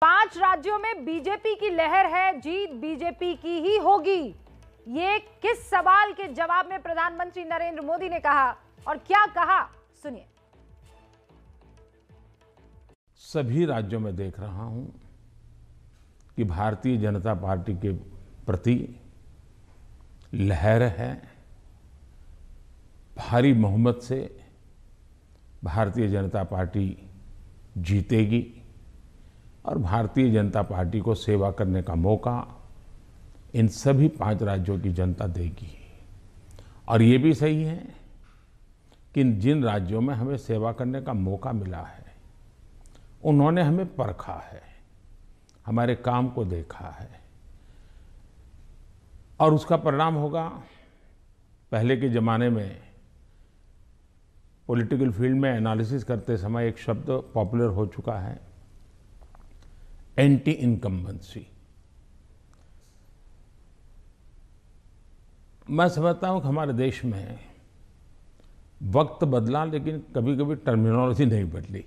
पांच राज्यों में बीजेपी की लहर है जीत बीजेपी की ही होगी ये किस सवाल के जवाब में प्रधानमंत्री नरेंद्र मोदी ने कहा और क्या कहा सुनिए सभी राज्यों में देख रहा हूं कि भारतीय जनता पार्टी के प्रति लहर है भारी मोहम्मद से भारतीय जनता पार्टी जीतेगी और भारतीय जनता पार्टी को सेवा करने का मौका इन सभी पांच राज्यों की जनता देगी और ये भी सही है कि जिन राज्यों में हमें सेवा करने का मौका मिला है उन्होंने हमें परखा है हमारे काम को देखा है और उसका परिणाम होगा पहले के ज़माने में पॉलिटिकल फील्ड में एनालिसिस करते समय एक शब्द पॉपुलर हो चुका है एंटी इनकम्बेंसी मैं समझता हूं कि हमारे देश में वक्त बदला लेकिन कभी कभी टर्मिनोलॉजी नहीं बदली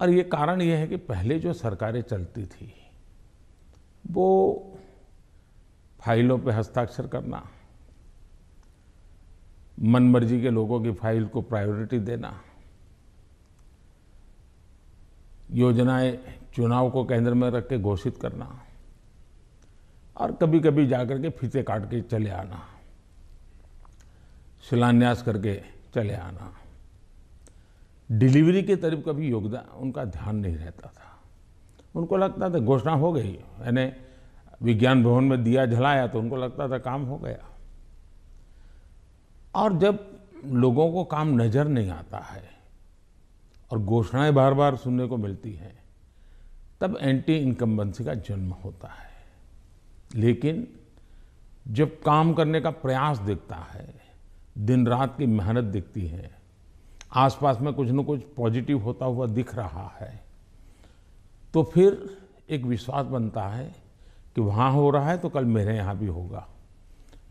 और ये कारण ये है कि पहले जो सरकारें चलती थी वो फाइलों पे हस्ताक्षर करना मनमर्जी के लोगों की फाइल को प्रायोरिटी देना योजनाएं चुनाव को केंद्र में रख के घोषित करना और कभी कभी जाकर के फीते काट के चले आना शिलान्यास करके चले आना डिलीवरी के तरफ कभी योगदान उनका ध्यान नहीं रहता था उनको लगता था घोषणा हो गई यानी विज्ञान भवन में दिया जलाया तो उनको लगता था काम हो गया और जब लोगों को काम नज़र नहीं आता है और घोषणाएं बार बार सुनने को मिलती हैं तब एंटी इनकम्बेंसी का जन्म होता है लेकिन जब काम करने का प्रयास दिखता है दिन रात की मेहनत दिखती है आसपास में कुछ न कुछ पॉजिटिव होता हुआ दिख रहा है तो फिर एक विश्वास बनता है कि वहाँ हो रहा है तो कल मेरे यहाँ भी होगा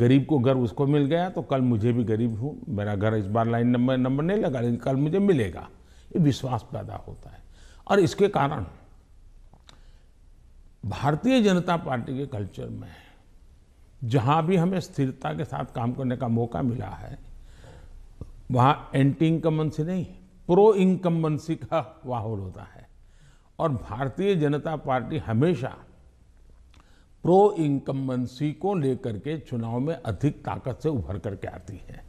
गरीब को घर उसको मिल गया तो कल मुझे भी गरीब हूँ मेरा घर इस बार लाइन नंबर नंबर नहीं लगा लेकिन कल मुझे मिलेगा ये विश्वास पैदा होता है और इसके कारण भारतीय जनता पार्टी के कल्चर में जहां भी हमें स्थिरता के साथ काम करने का मौका मिला है वहां एंटी इंकम्बेंसी नहीं प्रो इंकम्बेंसी का माहौल होता है और भारतीय जनता पार्टी हमेशा प्रो इंकम्बेंसी को लेकर के चुनाव में अधिक ताकत से उभर करके आती है